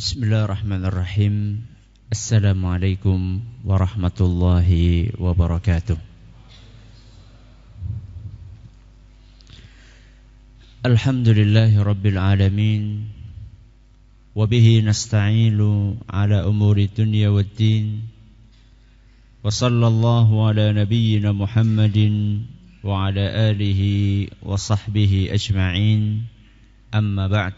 بسم الله الرحمن الرحيم السلام عليكم ورحمة الله وبركاته الحمد لله رب العالمين وبه نستعين على أمور الدنيا والدين وصلى الله على نبينا محمد وعلى آله وصحبه أجمعين أما بعد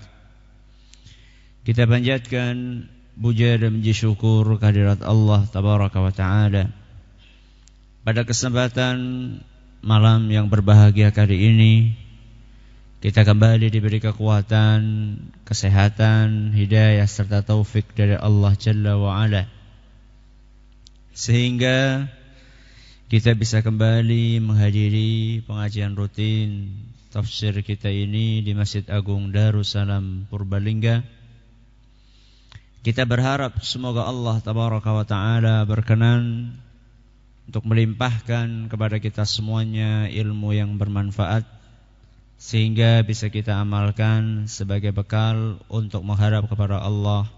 Kita panjatkan puja dan puji syukur kehadirat Allah tabaraka wa taala. Pada kesempatan malam yang berbahagia kali ini kita kembali diberi kekuatan, kesehatan, hidayah serta taufik dari Allah Jalla wa Ala. Sehingga kita bisa kembali menghadiri pengajian rutin tafsir kita ini di Masjid Agung Darussalam Purbalingga kita berharap semoga Allah tabaraka wa taala berkenan untuk melimpahkan kepada kita semuanya ilmu yang bermanfaat sehingga bisa kita amalkan sebagai bekal untuk mengharap kepada Allah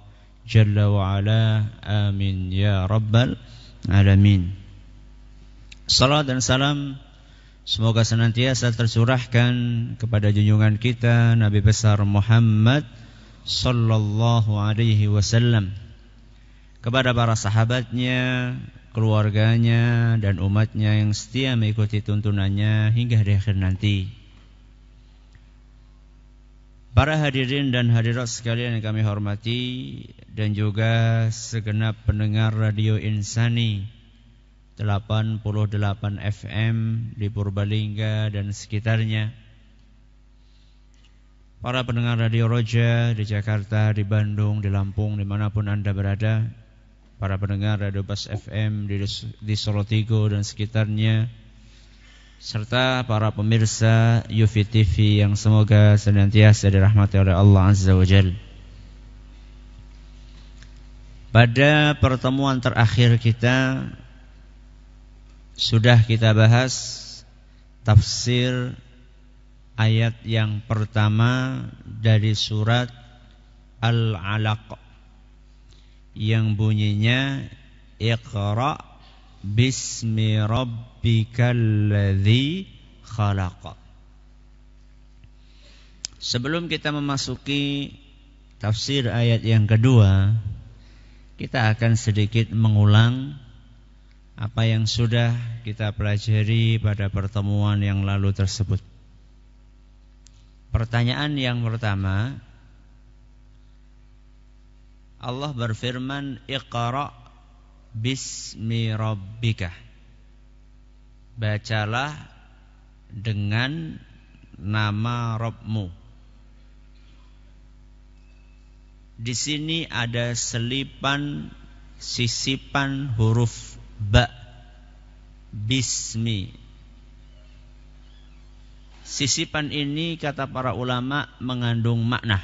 Jalla wa ala. Amin ya rabbal alamin. Salam dan salam semoga senantiasa tercurahkan kepada junjungan kita Nabi besar Muhammad sallallahu alaihi wasallam kepada para sahabatnya, keluarganya dan umatnya yang setia mengikuti tuntunannya hingga hari akhir nanti. Para hadirin dan hadirat sekalian yang kami hormati dan juga segenap pendengar Radio Insani 88 FM di Purbalingga dan sekitarnya para pendengar Radio Roja di Jakarta, di Bandung, di Lampung, dimanapun Anda berada, para pendengar Radio Bas FM di, di Solotigo dan sekitarnya, serta para pemirsa Yufi TV yang semoga senantiasa dirahmati oleh Allah Azza wa Jal. Pada pertemuan terakhir kita, sudah kita bahas tafsir ayat yang pertama dari surat Al-Alaq yang bunyinya Iqra bismi rabbikal ladzi khalaq. Sebelum kita memasuki tafsir ayat yang kedua, kita akan sedikit mengulang apa yang sudah kita pelajari pada pertemuan yang lalu tersebut. Pertanyaan yang pertama Allah berfirman Iqra bismi rabbika Bacalah dengan nama Robmu. Di sini ada selipan sisipan huruf ba bismi Sisipan ini kata para ulama mengandung makna.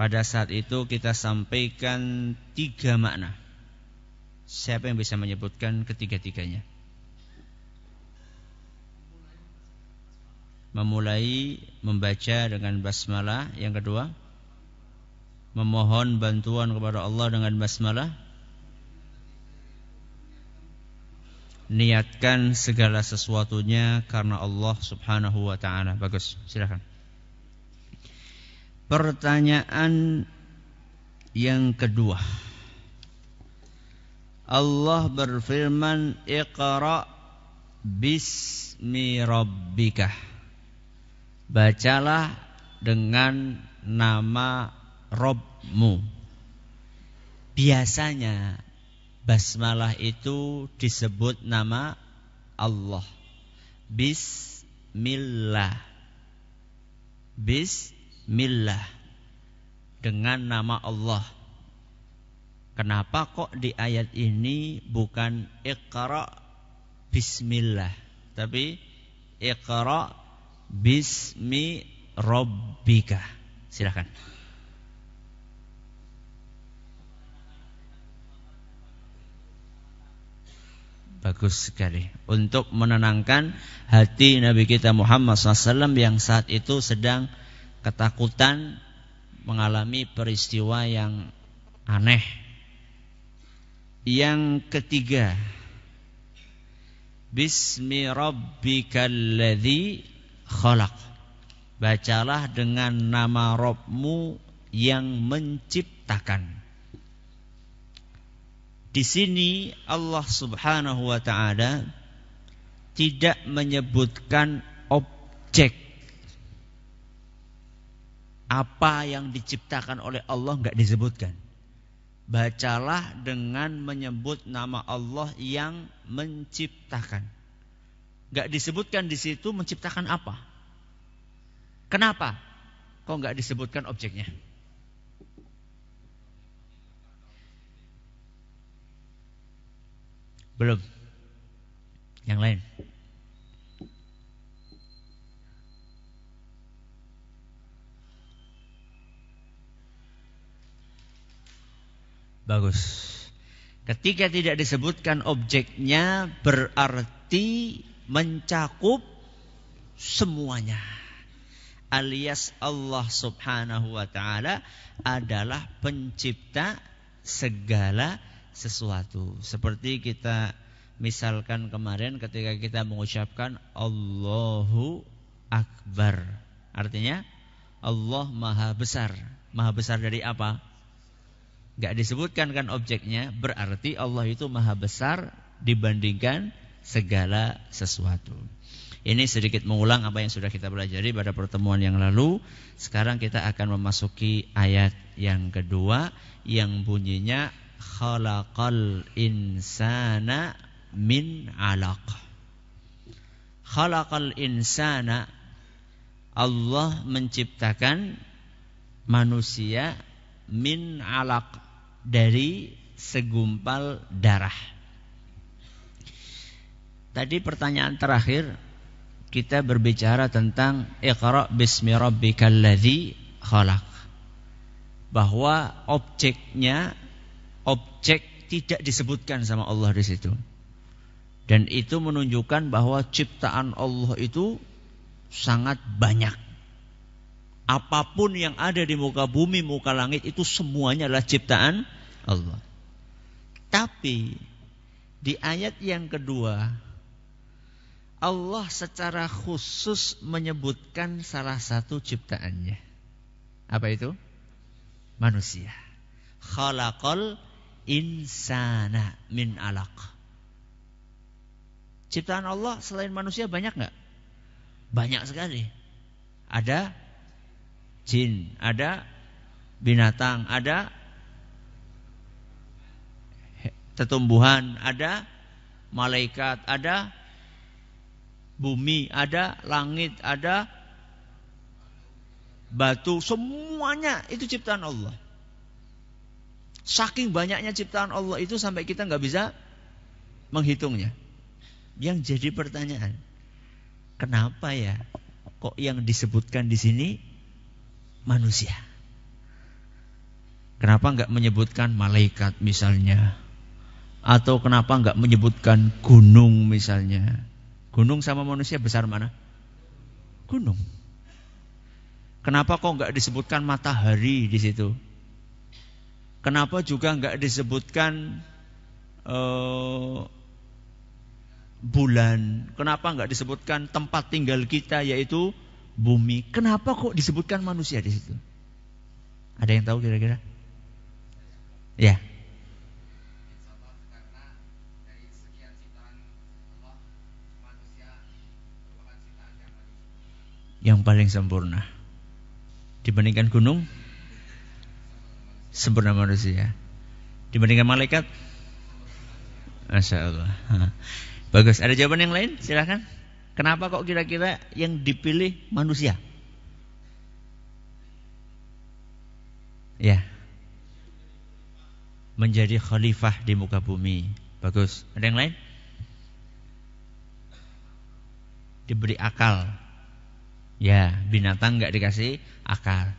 Pada saat itu kita sampaikan tiga makna. Siapa yang bisa menyebutkan ketiga-tiganya? Memulai membaca dengan basmalah. Yang kedua, memohon bantuan kepada Allah dengan basmalah. niatkan segala sesuatunya karena Allah Subhanahu wa taala. Bagus, silakan. Pertanyaan yang kedua. Allah berfirman, "Iqra bismi rabbika." Bacalah dengan nama Robmu. Biasanya basmalah itu disebut nama Allah. Bismillah. Bismillah. Dengan nama Allah. Kenapa kok di ayat ini bukan Iqra bismillah, tapi Iqra bismi rabbika. Silakan. bagus sekali untuk menenangkan hati Nabi kita Muhammad SAW yang saat itu sedang ketakutan mengalami peristiwa yang aneh. Yang ketiga, Bismi Rabbikalladzi khalaq. Bacalah dengan nama Robmu yang menciptakan. Di sini Allah Subhanahu wa taala tidak menyebutkan objek apa yang diciptakan oleh Allah nggak disebutkan. Bacalah dengan menyebut nama Allah yang menciptakan. Nggak disebutkan di situ menciptakan apa. Kenapa? Kok nggak disebutkan objeknya? Belum. Yang lain. Bagus. Ketika tidak disebutkan objeknya berarti mencakup semuanya. Alias Allah Subhanahu wa taala adalah pencipta segala sesuatu. Seperti kita misalkan kemarin ketika kita mengucapkan Allahu Akbar. Artinya Allah Maha Besar. Maha Besar dari apa? Gak disebutkan kan objeknya, berarti Allah itu Maha Besar dibandingkan segala sesuatu. Ini sedikit mengulang apa yang sudah kita pelajari pada pertemuan yang lalu. Sekarang kita akan memasuki ayat yang kedua yang bunyinya khalaqal insana min alaq. Khalaqal insana Allah menciptakan manusia min alaq dari segumpal darah. Tadi pertanyaan terakhir kita berbicara tentang Iqra bismi rabbikal ladzi khalaq. Bahwa objeknya objek tidak disebutkan sama Allah di situ. Dan itu menunjukkan bahwa ciptaan Allah itu sangat banyak. Apapun yang ada di muka bumi, muka langit itu semuanya adalah ciptaan Allah. Tapi di ayat yang kedua Allah secara khusus menyebutkan salah satu ciptaannya. Apa itu? Manusia. Khalaqal insana min alaq. Ciptaan Allah selain manusia banyak nggak? Banyak sekali. Ada jin, ada binatang, ada tetumbuhan, ada malaikat, ada bumi, ada langit, ada batu, semuanya itu ciptaan Allah. Saking banyaknya ciptaan Allah itu sampai kita nggak bisa menghitungnya. Yang jadi pertanyaan, kenapa ya kok yang disebutkan di sini manusia? Kenapa nggak menyebutkan malaikat misalnya? Atau kenapa nggak menyebutkan gunung misalnya? Gunung sama manusia besar mana? Gunung. Kenapa kok nggak disebutkan matahari di situ? Kenapa juga nggak disebutkan uh, bulan? Kenapa nggak disebutkan tempat tinggal kita yaitu bumi? Kenapa kok disebutkan manusia di situ? Ada yang tahu kira-kira? Ya. Yang paling sempurna dibandingkan gunung sempurna manusia. Dibandingkan malaikat, Masya Allah. Bagus. Ada jawaban yang lain? Silahkan. Kenapa kok kira-kira yang dipilih manusia? Ya. Menjadi khalifah di muka bumi. Bagus. Ada yang lain? Diberi akal. Ya, binatang nggak dikasih akal.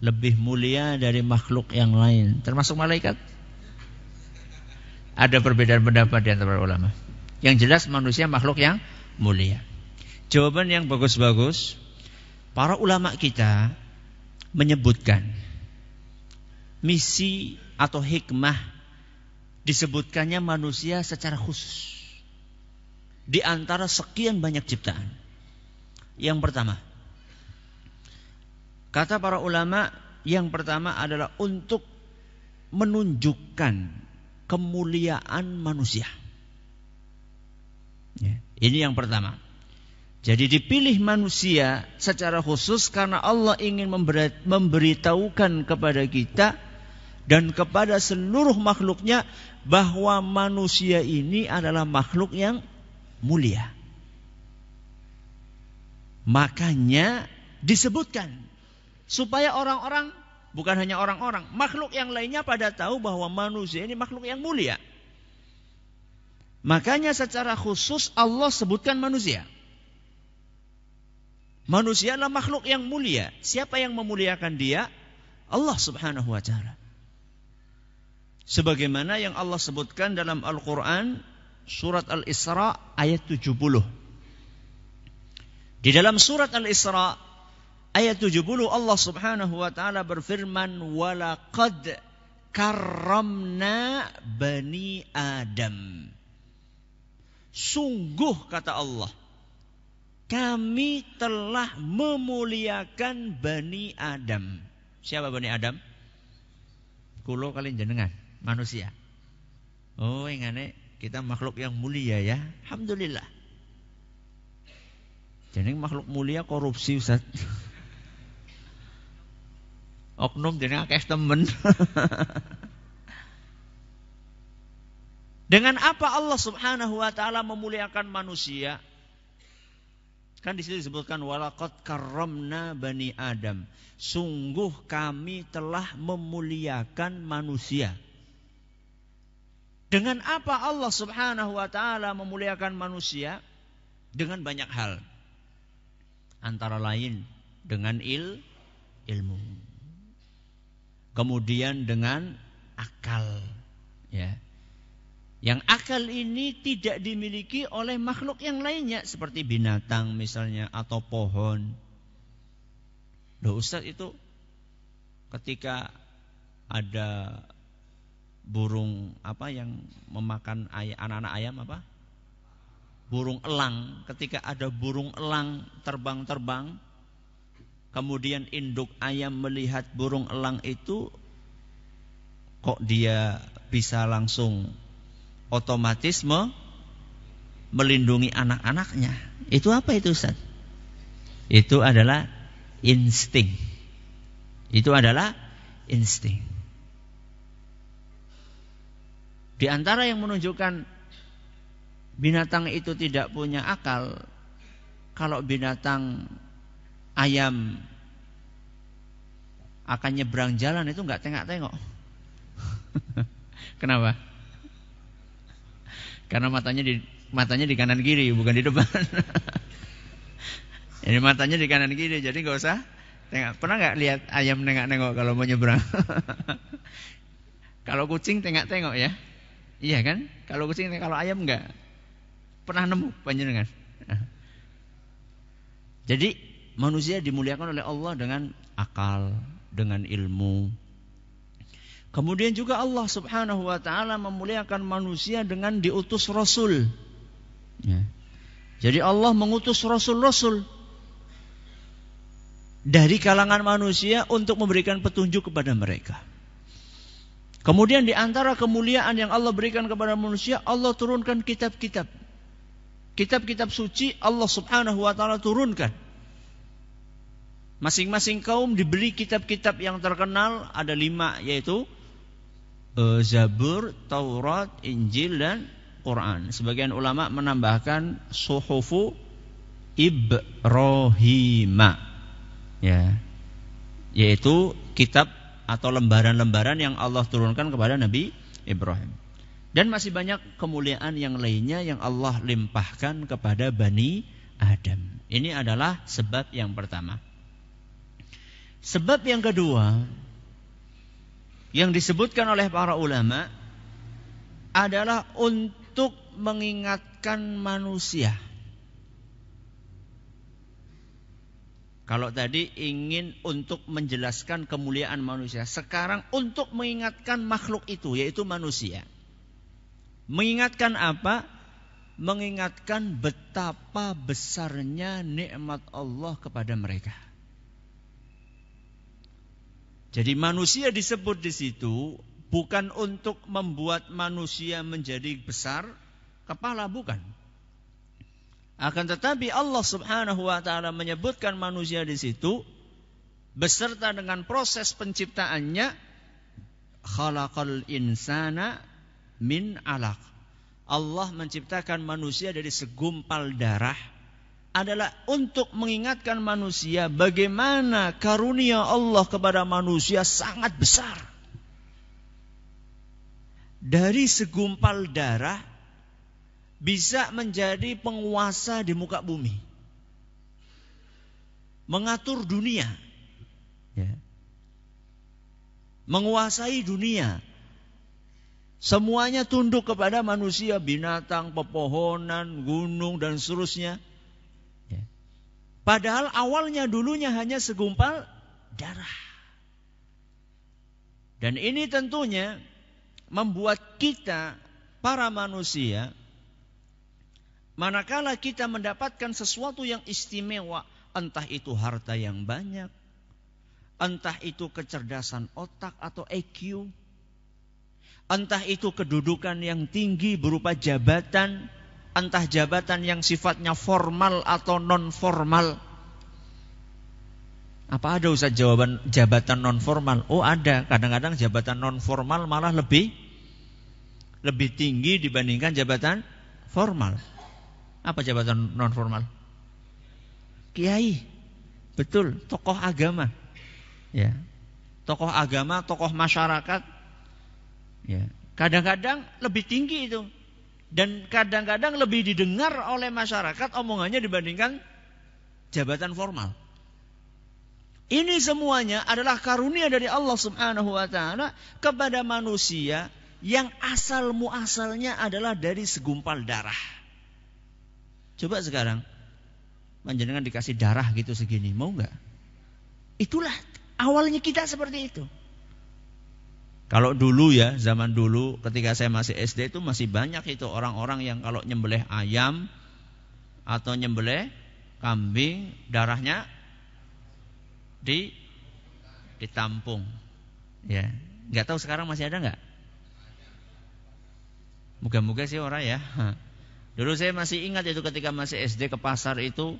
lebih mulia dari makhluk yang lain, termasuk malaikat. Ada perbedaan pendapat di antara ulama. Yang jelas manusia makhluk yang mulia. Jawaban yang bagus-bagus, para ulama kita menyebutkan misi atau hikmah disebutkannya manusia secara khusus. Di antara sekian banyak ciptaan. Yang pertama, Kata para ulama, yang pertama adalah untuk menunjukkan kemuliaan manusia. Ya, ini yang pertama. Jadi dipilih manusia secara khusus karena Allah ingin memberitahukan kepada kita dan kepada seluruh makhluknya bahwa manusia ini adalah makhluk yang mulia. Makanya disebutkan Supaya orang-orang, bukan hanya orang-orang, makhluk yang lainnya pada tahu bahwa manusia ini makhluk yang mulia. Makanya secara khusus Allah sebutkan manusia. Manusia adalah makhluk yang mulia. Siapa yang memuliakan dia? Allah subhanahu wa ta'ala. Sebagaimana yang Allah sebutkan dalam Al-Quran surat Al-Isra ayat 70. Di dalam surat Al-Isra ayat 70 Allah Subhanahu wa taala berfirman walaqad karramna bani Adam. Sungguh kata Allah kami telah memuliakan Bani Adam. Siapa Bani Adam? Kulo kalian jenengan, manusia. Oh, ingane kita makhluk yang mulia ya. Alhamdulillah. Jeneng makhluk mulia korupsi Ustaz. oknum jenenge akeh temen. Dengan apa Allah Subhanahu wa taala memuliakan manusia? Kan di sini disebutkan walaqad karramna bani Adam. Sungguh kami telah memuliakan manusia. Dengan apa Allah Subhanahu wa taala memuliakan manusia? Dengan banyak hal. Antara lain dengan il ilmu kemudian dengan akal ya yang akal ini tidak dimiliki oleh makhluk yang lainnya seperti binatang misalnya atau pohon loh Ustaz itu ketika ada burung apa yang memakan anak-anak ayam apa burung elang ketika ada burung elang terbang-terbang kemudian induk ayam melihat burung elang itu kok dia bisa langsung otomatis melindungi anak-anaknya. Itu apa itu Ustaz? Itu adalah insting. Itu adalah insting. Di antara yang menunjukkan binatang itu tidak punya akal, kalau binatang ayam akan nyebrang jalan itu nggak tengok-tengok. Kenapa? Karena matanya di matanya di kanan kiri bukan di depan. Ini matanya di kanan kiri jadi nggak usah tengok. Pernah nggak lihat ayam nengok-nengok kalau mau nyebrang? kalau kucing tengok-tengok ya. Iya kan? Kalau kucing kalau ayam nggak pernah nemu panjenengan. Nah. Jadi Manusia dimuliakan oleh Allah dengan akal, dengan ilmu. Kemudian juga Allah Subhanahu wa taala memuliakan manusia dengan diutus rasul. Ya. Jadi Allah mengutus rasul-rasul dari kalangan manusia untuk memberikan petunjuk kepada mereka. Kemudian di antara kemuliaan yang Allah berikan kepada manusia, Allah turunkan kitab-kitab. Kitab-kitab suci Allah Subhanahu wa taala turunkan Masing-masing kaum diberi kitab-kitab yang terkenal ada lima yaitu e, Zabur, Taurat, Injil dan Quran. Sebagian ulama menambahkan Suhufu Ibrahima, ya, yaitu kitab atau lembaran-lembaran yang Allah turunkan kepada Nabi Ibrahim. Dan masih banyak kemuliaan yang lainnya yang Allah limpahkan kepada Bani Adam. Ini adalah sebab yang pertama. Sebab yang kedua yang disebutkan oleh para ulama adalah untuk mengingatkan manusia. Kalau tadi ingin untuk menjelaskan kemuliaan manusia, sekarang untuk mengingatkan makhluk itu, yaitu manusia. Mengingatkan apa? Mengingatkan betapa besarnya nikmat Allah kepada mereka. Jadi manusia disebut di situ bukan untuk membuat manusia menjadi besar kepala bukan. Akan tetapi Allah Subhanahu wa taala menyebutkan manusia di situ beserta dengan proses penciptaannya khalaqal insana min alaq. Allah menciptakan manusia dari segumpal darah adalah untuk mengingatkan manusia bagaimana karunia Allah kepada manusia sangat besar. Dari segumpal darah bisa menjadi penguasa di muka bumi. Mengatur dunia. Ya. Menguasai dunia. Semuanya tunduk kepada manusia, binatang, pepohonan, gunung, dan seterusnya Padahal awalnya dulunya hanya segumpal darah. Dan ini tentunya membuat kita para manusia manakala kita mendapatkan sesuatu yang istimewa, entah itu harta yang banyak, entah itu kecerdasan otak atau EQ, entah itu kedudukan yang tinggi berupa jabatan, entah jabatan yang sifatnya formal atau non formal. Apa ada usah jawaban jabatan non formal? Oh ada, kadang-kadang jabatan non formal malah lebih lebih tinggi dibandingkan jabatan formal. Apa jabatan non formal? Kiai. Betul, tokoh agama. Ya. Tokoh agama, tokoh masyarakat. Ya. Kadang-kadang lebih tinggi itu dan kadang-kadang lebih didengar oleh masyarakat omongannya dibandingkan jabatan formal. Ini semuanya adalah karunia dari Allah Subhanahu wa taala kepada manusia yang asal muasalnya adalah dari segumpal darah. Coba sekarang panjenengan dikasih darah gitu segini, mau nggak? Itulah awalnya kita seperti itu. Kalau dulu ya, zaman dulu ketika saya masih SD itu masih banyak itu orang-orang yang kalau nyembelih ayam atau nyembelih kambing darahnya di ditampung. Ya, nggak tahu sekarang masih ada nggak? Moga-moga sih orang ya. Dulu saya masih ingat itu ketika masih SD ke pasar itu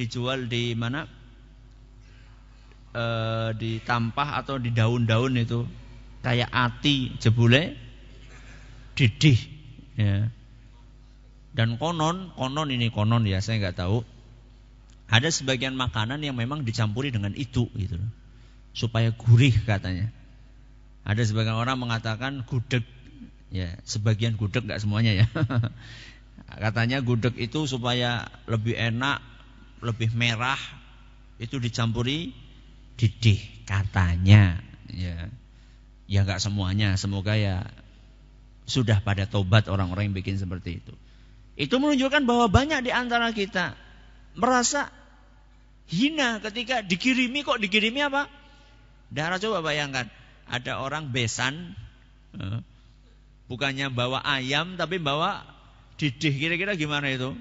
dijual di mana? Eh, di tampah atau di daun-daun itu kayak ati jebule didih ya. Dan konon, konon ini konon ya, saya nggak tahu. Ada sebagian makanan yang memang dicampuri dengan itu gitu Supaya gurih katanya. Ada sebagian orang mengatakan gudeg ya, sebagian gudeg nggak semuanya ya. katanya gudeg itu supaya lebih enak, lebih merah itu dicampuri didih katanya ya ya enggak semuanya semoga ya sudah pada tobat orang-orang yang bikin seperti itu itu menunjukkan bahwa banyak di antara kita merasa hina ketika dikirimi kok dikirimi apa darah coba bayangkan ada orang besan eh, bukannya bawa ayam tapi bawa didih kira-kira gimana itu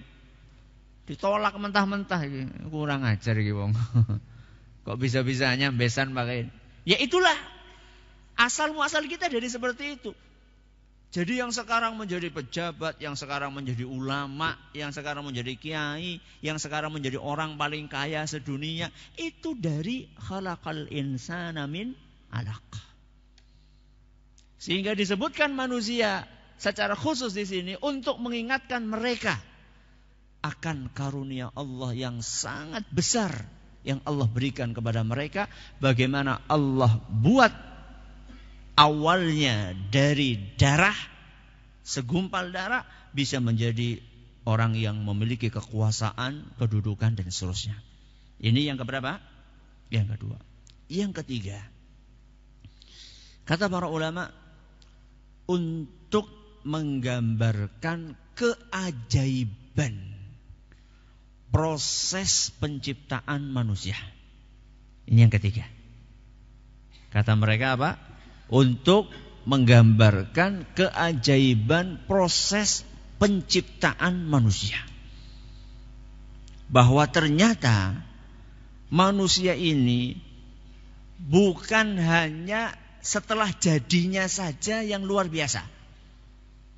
ditolak mentah-mentah gitu. kurang ajar gitu kok bisa-bisanya besan pakai ya itulah Asal muasal kita dari seperti itu. Jadi yang sekarang menjadi pejabat, yang sekarang menjadi ulama, yang sekarang menjadi kiai, yang sekarang menjadi orang paling kaya sedunia, itu dari khalaqal insana min alaq. Sehingga disebutkan manusia secara khusus di sini untuk mengingatkan mereka akan karunia Allah yang sangat besar yang Allah berikan kepada mereka, bagaimana Allah buat awalnya dari darah, segumpal darah bisa menjadi orang yang memiliki kekuasaan, kedudukan dan seterusnya. Ini yang keberapa? Yang kedua. Yang ketiga. Kata para ulama untuk menggambarkan keajaiban proses penciptaan manusia. Ini yang ketiga. Kata mereka apa? untuk menggambarkan keajaiban proses penciptaan manusia. Bahwa ternyata manusia ini bukan hanya setelah jadinya saja yang luar biasa.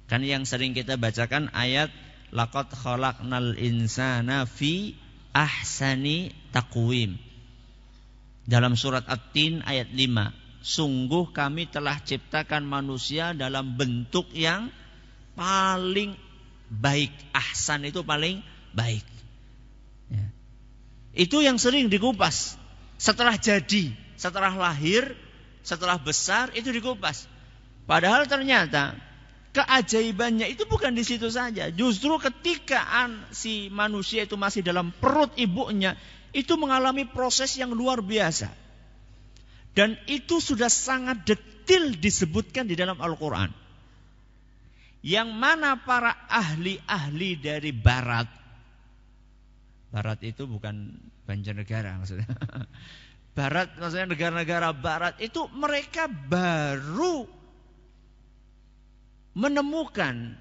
Kan yang sering kita bacakan ayat laqad khalaqnal insana fi ahsani taqwim. Dalam surat At-Tin ayat 5 sungguh kami telah ciptakan manusia dalam bentuk yang paling baik. Ahsan itu paling baik. Ya. Itu yang sering dikupas. Setelah jadi, setelah lahir, setelah besar itu dikupas. Padahal ternyata keajaibannya itu bukan di situ saja. Justru ketika si manusia itu masih dalam perut ibunya, itu mengalami proses yang luar biasa dan itu sudah sangat detil disebutkan di dalam Al-Quran. Yang mana para ahli-ahli dari Barat, Barat itu bukan Banjarnegara maksudnya. Barat maksudnya negara-negara Barat itu mereka baru menemukan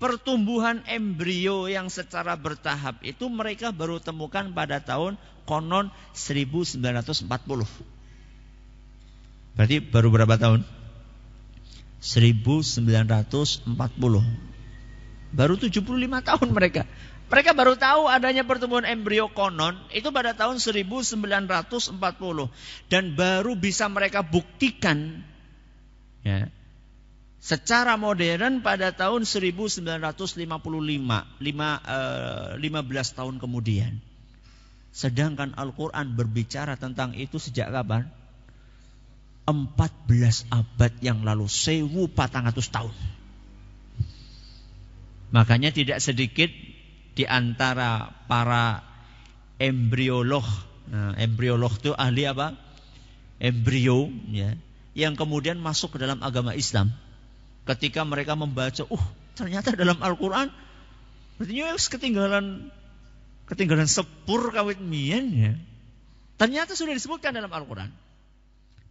pertumbuhan embrio yang secara bertahap itu mereka baru temukan pada tahun konon 1940. Berarti baru berapa tahun? 1940. Baru 75 tahun mereka. Mereka baru tahu adanya pertumbuhan embrio konon itu pada tahun 1940 dan baru bisa mereka buktikan ya, secara modern pada tahun 1955, 5, eh, 15 tahun kemudian. Sedangkan Al-Quran berbicara tentang itu sejak kapan? 14 abad yang lalu, sewu 400 tahun. Makanya tidak sedikit di antara para embriolog. Nah, embriolog itu ahli apa? Embrio ya, yang kemudian masuk ke dalam agama Islam. Ketika mereka membaca, "Uh, ternyata dalam Al-Qur'an berarti ketinggalan ketinggalan sepur kawit mien ya." Ternyata sudah disebutkan dalam Al-Qur'an.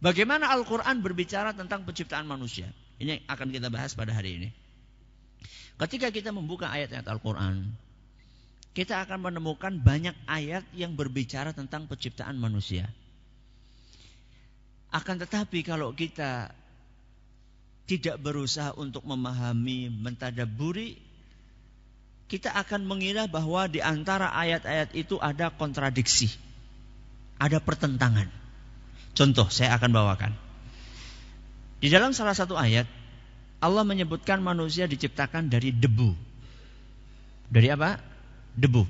Bagaimana Al-Quran berbicara tentang penciptaan manusia? Ini yang akan kita bahas pada hari ini. Ketika kita membuka ayat-ayat Al-Quran, kita akan menemukan banyak ayat yang berbicara tentang penciptaan manusia. Akan tetapi kalau kita tidak berusaha untuk memahami, mentadaburi, kita akan mengira bahwa di antara ayat-ayat itu ada kontradiksi, ada pertentangan. Contoh saya akan bawakan. Di dalam salah satu ayat Allah menyebutkan manusia diciptakan dari debu. Dari apa? Debu.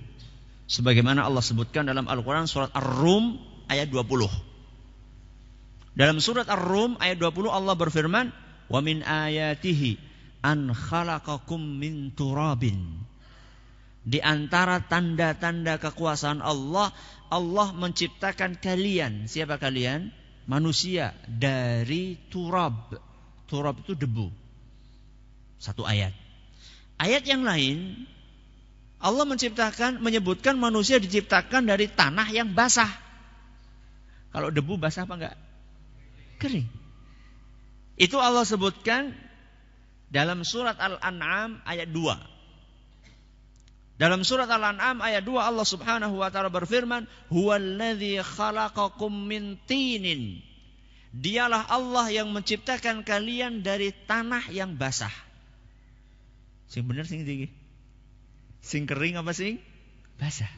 Sebagaimana Allah sebutkan dalam Al-Qur'an surat Ar-Rum ayat 20. Dalam surat Ar-Rum ayat 20 Allah berfirman, "Wa min ayatihi an khalaqakum min turabin." Di antara tanda-tanda kekuasaan Allah Allah menciptakan kalian. Siapa kalian? Manusia dari turab. Turab itu debu. Satu ayat. Ayat yang lain Allah menciptakan menyebutkan manusia diciptakan dari tanah yang basah. Kalau debu basah apa enggak? Kering. Itu Allah sebutkan dalam surat Al-An'am ayat 2. Dalam surat Al-An'am ayat 2 Allah Subhanahu wa taala berfirman, "Huwallazi khalaqakum min tinin." Dialah Allah yang menciptakan kalian dari tanah yang basah. Sing bener sing tinggi. Sing kering apa sing? Basah.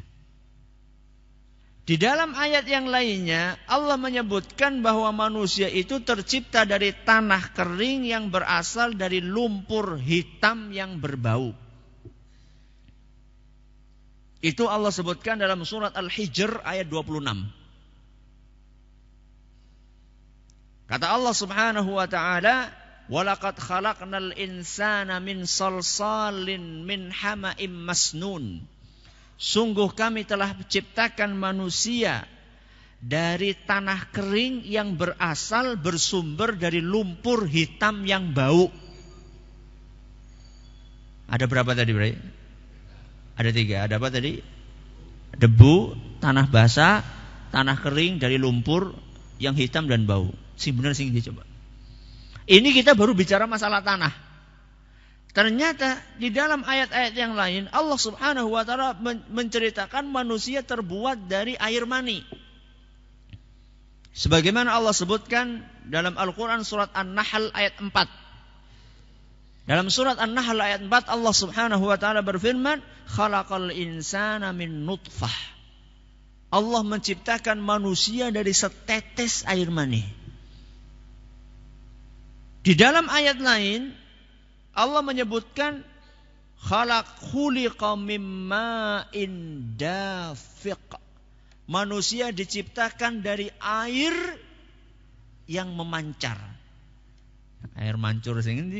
Di dalam ayat yang lainnya, Allah menyebutkan bahwa manusia itu tercipta dari tanah kering yang berasal dari lumpur hitam yang berbau. Itu Allah sebutkan dalam surat Al-Hijr ayat 26. Kata Allah Subhanahu wa taala, "Walaqad khalaqnal insana min salsalin min hama'im masnun." Sungguh kami telah menciptakan manusia dari tanah kering yang berasal bersumber dari lumpur hitam yang bau. Ada berapa tadi, Bray? Ada tiga. Ada apa tadi? Debu, tanah basah, tanah kering dari lumpur yang hitam dan bau. Sing benar sih coba. Ini kita baru bicara masalah tanah. Ternyata di dalam ayat-ayat yang lain Allah Subhanahu wa taala menceritakan manusia terbuat dari air mani. Sebagaimana Allah sebutkan dalam Al-Qur'an surat An-Nahl ayat 4. Dalam surat An-Nahl ayat 4 Allah Subhanahu wa taala berfirman, "Khalaqal insana min nutfah." Allah menciptakan manusia dari setetes air mani. Di dalam ayat lain Allah menyebutkan khalaq khuliqa mimma indafiq. Manusia diciptakan dari air yang memancar. Air mancur sing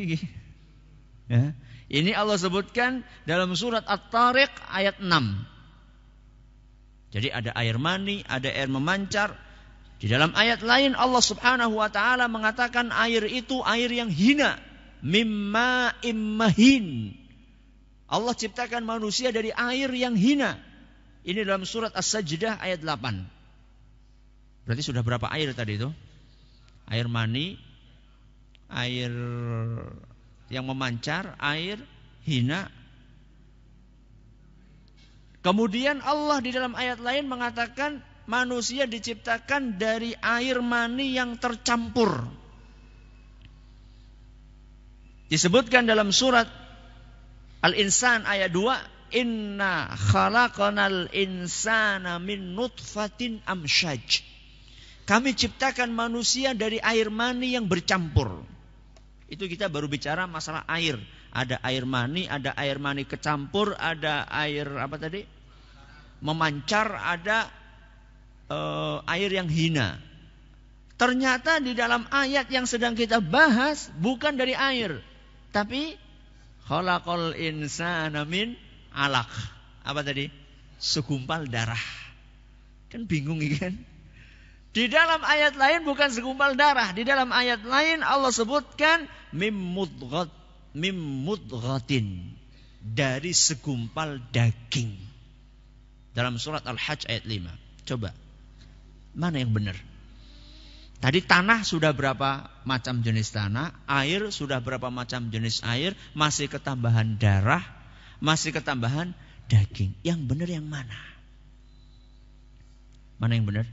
Ya. Ini Allah sebutkan dalam surat At-Tariq ayat 6. Jadi ada air mani, ada air memancar. Di dalam ayat lain Allah Subhanahu wa taala mengatakan air itu air yang hina, mimma immahin. Allah ciptakan manusia dari air yang hina. Ini dalam surat As-Sajdah ayat 8. Berarti sudah berapa air tadi itu? Air mani, air yang memancar air hina Kemudian Allah di dalam ayat lain mengatakan manusia diciptakan dari air mani yang tercampur. Disebutkan dalam surat Al-Insan ayat 2, "Inna khalaqnal insana min nutfatin amsyaj." Kami ciptakan manusia dari air mani yang bercampur. Itu kita baru bicara masalah air. Ada air mani, ada air mani kecampur, ada air apa tadi? Memancar, ada uh, air yang hina. Ternyata di dalam ayat yang sedang kita bahas bukan dari air, tapi khalaqal insana min alak Apa tadi? Segumpal darah. Kan bingung kan? Di dalam ayat lain bukan segumpal darah. Di dalam ayat lain Allah sebutkan mim dari segumpal daging. Dalam surat Al-Hajj ayat 5. Coba. Mana yang benar? Tadi tanah sudah berapa macam jenis tanah, air sudah berapa macam jenis air, masih ketambahan darah, masih ketambahan daging. Yang benar yang mana? Mana yang benar?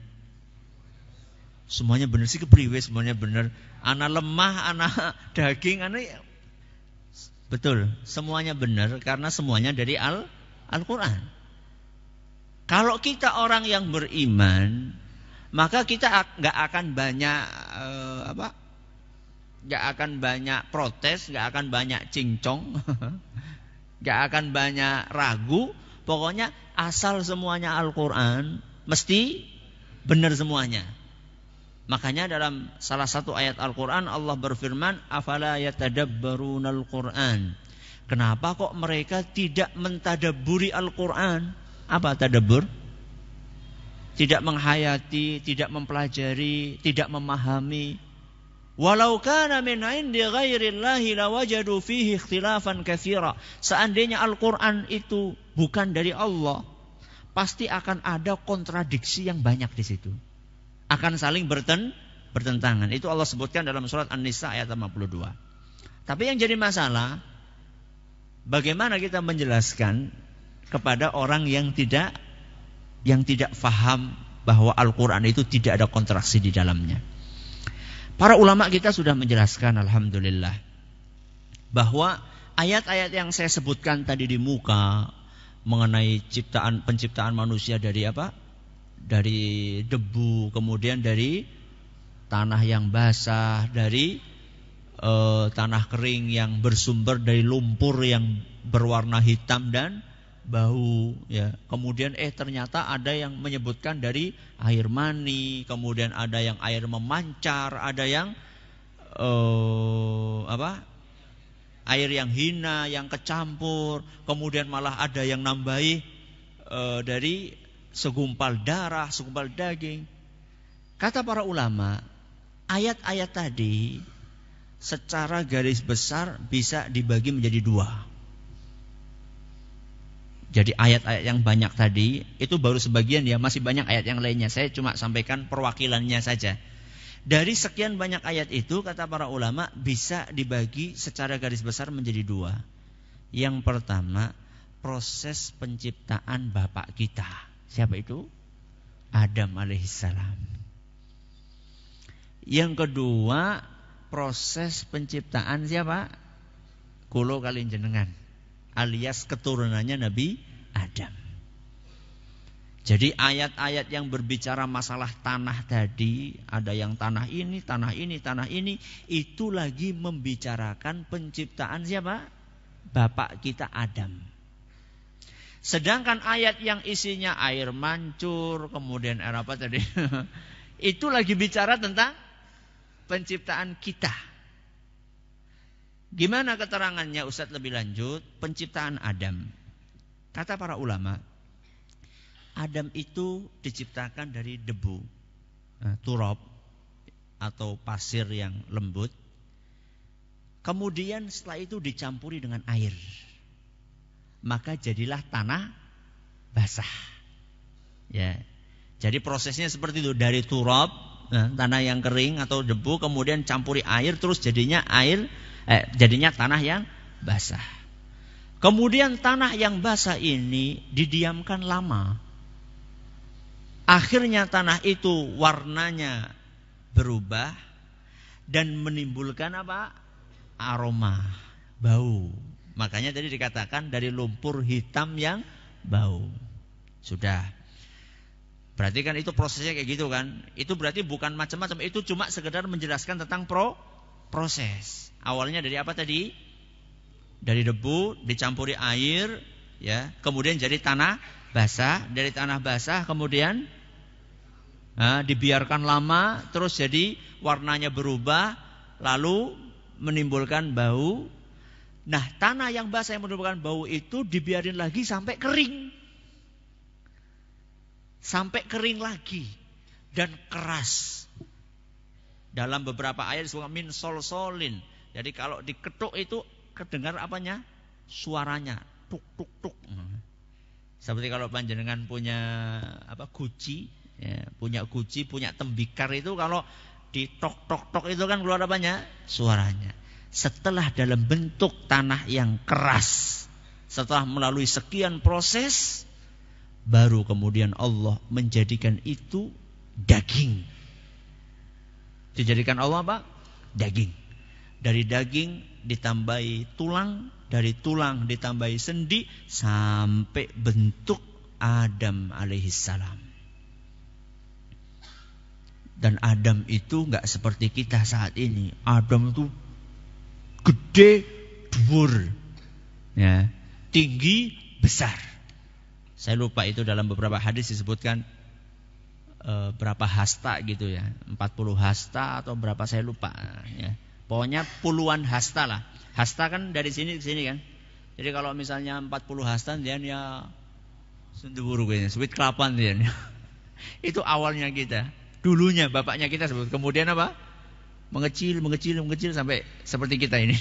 semuanya benar sih kepriwe semuanya benar. anak lemah anak daging anak betul semuanya benar karena semuanya dari al Al-Quran kalau kita orang yang beriman maka kita nggak akan banyak uh, apa nggak akan banyak protes nggak akan banyak cincong nggak akan banyak ragu pokoknya asal semuanya Al-Quran mesti benar semuanya Makanya dalam salah satu ayat Al-Quran Allah berfirman, Afala al Quran. Kenapa kok mereka tidak mentadaburi Al-Quran? Apa tadabur? Tidak menghayati, tidak mempelajari, tidak memahami. Walau kana min indi ghairillahi lawajadu fihi ikhtilafan kathira. Seandainya Al-Quran itu bukan dari Allah, pasti akan ada kontradiksi yang banyak di situ akan saling berten bertentangan. Itu Allah sebutkan dalam surat An-Nisa ayat 52. Tapi yang jadi masalah bagaimana kita menjelaskan kepada orang yang tidak yang tidak faham bahwa Al-Qur'an itu tidak ada kontraksi di dalamnya. Para ulama kita sudah menjelaskan alhamdulillah bahwa ayat-ayat yang saya sebutkan tadi di muka mengenai ciptaan penciptaan manusia dari apa? dari debu, kemudian dari tanah yang basah, dari e, tanah kering yang bersumber dari lumpur yang berwarna hitam dan bau ya. Kemudian eh ternyata ada yang menyebutkan dari air mani, kemudian ada yang air memancar, ada yang e, apa? air yang hina, yang kecampur, kemudian malah ada yang nambahi e, dari segumpal darah, segumpal daging. Kata para ulama, ayat-ayat tadi secara garis besar bisa dibagi menjadi dua. Jadi ayat-ayat yang banyak tadi itu baru sebagian ya, masih banyak ayat yang lainnya. Saya cuma sampaikan perwakilannya saja. Dari sekian banyak ayat itu kata para ulama bisa dibagi secara garis besar menjadi dua. Yang pertama, proses penciptaan Bapak kita. Siapa itu? Adam alaihissalam. Yang kedua, proses penciptaan siapa? Kulo kalian jenengan. Alias keturunannya Nabi Adam. Jadi ayat-ayat yang berbicara masalah tanah tadi, ada yang tanah ini, tanah ini, tanah ini, itu lagi membicarakan penciptaan siapa? Bapak kita Adam. Sedangkan ayat yang isinya air mancur, kemudian air apa tadi? itu lagi bicara tentang penciptaan kita. Gimana keterangannya Ustadz lebih lanjut? Penciptaan Adam. Kata para ulama, Adam itu diciptakan dari debu, eh, turob, atau pasir yang lembut. Kemudian setelah itu dicampuri dengan air maka jadilah tanah basah. Ya. Jadi prosesnya seperti itu dari turab nah, tanah yang kering atau debu kemudian campuri air terus jadinya air eh, jadinya tanah yang basah. Kemudian tanah yang basah ini didiamkan lama. Akhirnya tanah itu warnanya berubah dan menimbulkan apa? aroma, bau. Makanya tadi dikatakan dari lumpur hitam yang bau. Sudah. Berarti kan itu prosesnya kayak gitu kan. Itu berarti bukan macam-macam. Itu cuma sekedar menjelaskan tentang pro proses. Awalnya dari apa tadi? Dari debu dicampuri air, ya. Kemudian jadi tanah basah. Dari tanah basah kemudian nah, dibiarkan lama, terus jadi warnanya berubah, lalu menimbulkan bau Nah, tanah yang basah yang merupakan bau itu dibiarin lagi sampai kering. Sampai kering lagi dan keras. Dalam beberapa ayat disebutkan min sol solin. Jadi kalau diketuk itu kedengar apanya? Suaranya tuk tuk tuk. Seperti kalau panjenengan punya apa guci, ya, punya guci, punya tembikar itu kalau ditok tok tok itu kan keluar apanya? Suaranya setelah dalam bentuk tanah yang keras, setelah melalui sekian proses, baru kemudian Allah menjadikan itu daging. Dijadikan Allah apa? Daging. Dari daging ditambahi tulang, dari tulang ditambahi sendi sampai bentuk Adam salam. Dan Adam itu nggak seperti kita saat ini. Adam itu gede dhuwur. Ya. Tinggi besar. Saya lupa itu dalam beberapa hadis disebutkan e, berapa hasta gitu ya. 40 hasta atau berapa saya lupa ya. Pokoknya puluhan hasta lah. Hasta kan dari sini ke sini kan. Jadi kalau misalnya 40 hasta dia ya senduburu kayaknya, sweet kelapan dia. itu awalnya kita, dulunya bapaknya kita sebut. Kemudian apa? mengecil, mengecil, mengecil sampai seperti kita ini.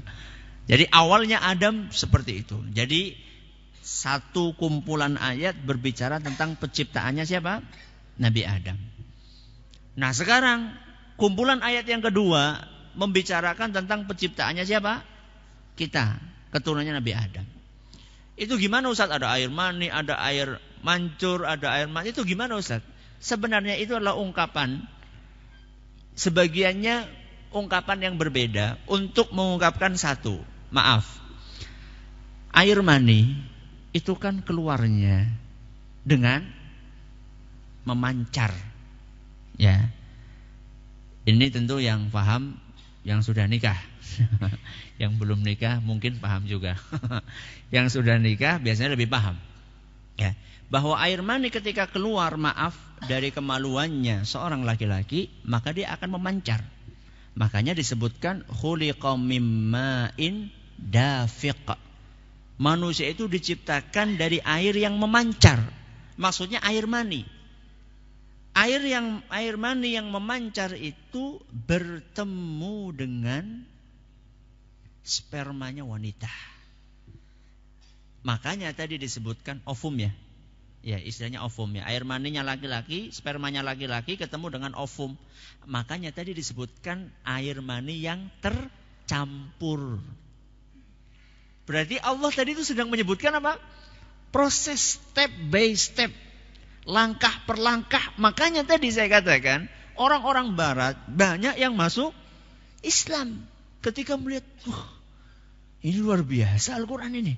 Jadi awalnya Adam seperti itu. Jadi satu kumpulan ayat berbicara tentang penciptaannya siapa? Nabi Adam. Nah sekarang kumpulan ayat yang kedua membicarakan tentang penciptaannya siapa? Kita, keturunannya Nabi Adam. Itu gimana Ustaz? Ada air mani, ada air mancur, ada air mani. Itu gimana Ustaz? Sebenarnya itu adalah ungkapan sebagiannya ungkapan yang berbeda untuk mengungkapkan satu. Maaf. Air mani itu kan keluarnya dengan memancar. Ya. Ini tentu yang paham yang sudah nikah. yang belum nikah mungkin paham juga. yang sudah nikah biasanya lebih paham. Ya, bahwa air mani ketika keluar maaf dari kemaluannya seorang laki-laki, maka dia akan memancar. Makanya disebutkan mimma'in dafiq. Manusia itu diciptakan dari air yang memancar. Maksudnya air mani. Air yang air mani yang memancar itu bertemu dengan spermanya wanita. Makanya tadi disebutkan ovum ya. Ya, istilahnya ovum ya. Air maninya laki-laki, spermanya laki-laki ketemu dengan ovum. Makanya tadi disebutkan air mani yang tercampur. Berarti Allah tadi itu sedang menyebutkan apa? Proses step by step. Langkah per langkah. Makanya tadi saya katakan, orang-orang barat banyak yang masuk Islam. Ketika melihat, wah, ini luar biasa Al-Quran ini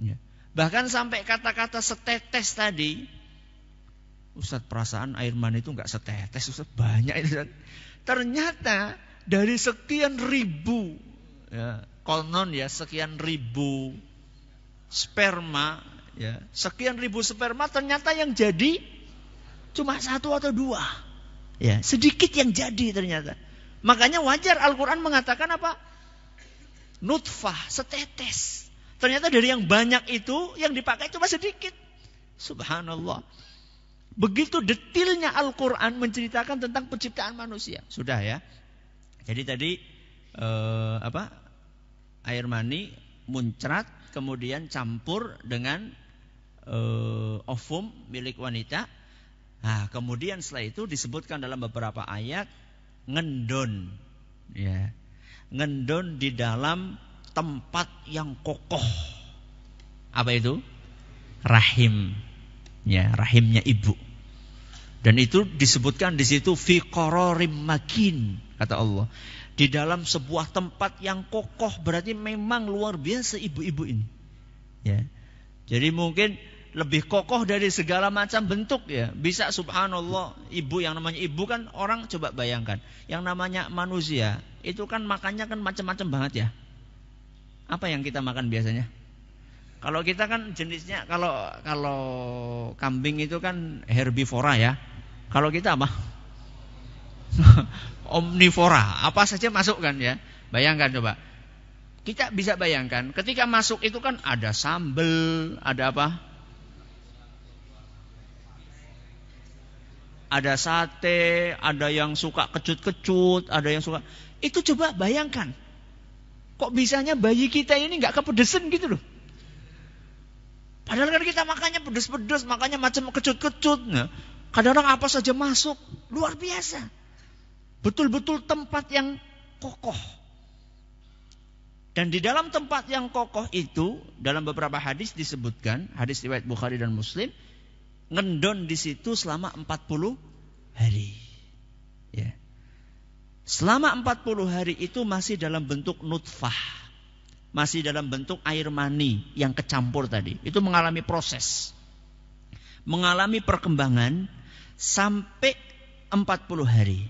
Ya. Bahkan sampai kata-kata setetes tadi, Ustadz perasaan air mani itu nggak setetes, Ustadz banyak. Ustaz. Ternyata dari sekian ribu, ya, konon ya sekian ribu sperma, ya, sekian ribu sperma ternyata yang jadi cuma satu atau dua. Ya, sedikit yang jadi ternyata. Makanya wajar Al-Quran mengatakan apa? Nutfah, setetes. Ternyata dari yang banyak itu yang dipakai cuma sedikit. Subhanallah. Begitu detilnya Al-Quran menceritakan tentang penciptaan manusia. Sudah ya. Jadi tadi eh, apa air mani muncrat kemudian campur dengan eh, ovum milik wanita. Nah, kemudian setelah itu disebutkan dalam beberapa ayat ngendon ya. Ngendon di dalam tempat yang kokoh. Apa itu? Rahim. Ya, rahimnya ibu. Dan itu disebutkan di situ fi qararim makin kata Allah. Di dalam sebuah tempat yang kokoh berarti memang luar biasa ibu-ibu ini. Ya. Jadi mungkin lebih kokoh dari segala macam bentuk ya. Bisa subhanallah, ibu yang namanya ibu kan orang coba bayangkan. Yang namanya manusia, itu kan makannya kan macam-macam banget ya. Apa yang kita makan biasanya? Kalau kita kan jenisnya kalau kalau kambing itu kan herbivora ya. Kalau kita apa? Omnivora, apa saja masuk kan ya. Bayangkan coba. Kita bisa bayangkan ketika masuk itu kan ada sambel, ada apa? Ada sate, ada yang suka kecut-kecut, ada yang suka. Itu coba bayangkan Kok bisanya bayi kita ini nggak kepedesan gitu loh. Padahal kan kita makannya pedes-pedes, makannya macam kecut-kecut. Nah, kadang apa saja masuk, luar biasa. Betul-betul tempat yang kokoh. Dan di dalam tempat yang kokoh itu, dalam beberapa hadis disebutkan, hadis riwayat Bukhari dan Muslim, ngendon di situ selama 40 hari. Selama 40 hari itu masih dalam bentuk nutfah. Masih dalam bentuk air mani yang kecampur tadi. Itu mengalami proses. Mengalami perkembangan sampai 40 hari.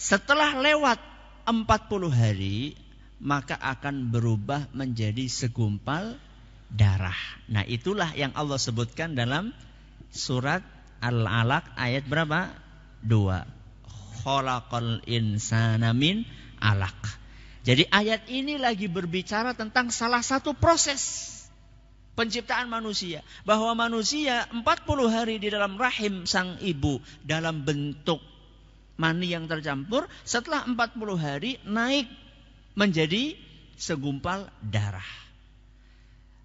Setelah lewat 40 hari, maka akan berubah menjadi segumpal darah. Nah itulah yang Allah sebutkan dalam surat Al-Alaq ayat berapa? 2 khalaqal insana min alaq. Jadi ayat ini lagi berbicara tentang salah satu proses penciptaan manusia. Bahwa manusia 40 hari di dalam rahim sang ibu dalam bentuk mani yang tercampur. Setelah 40 hari naik menjadi segumpal darah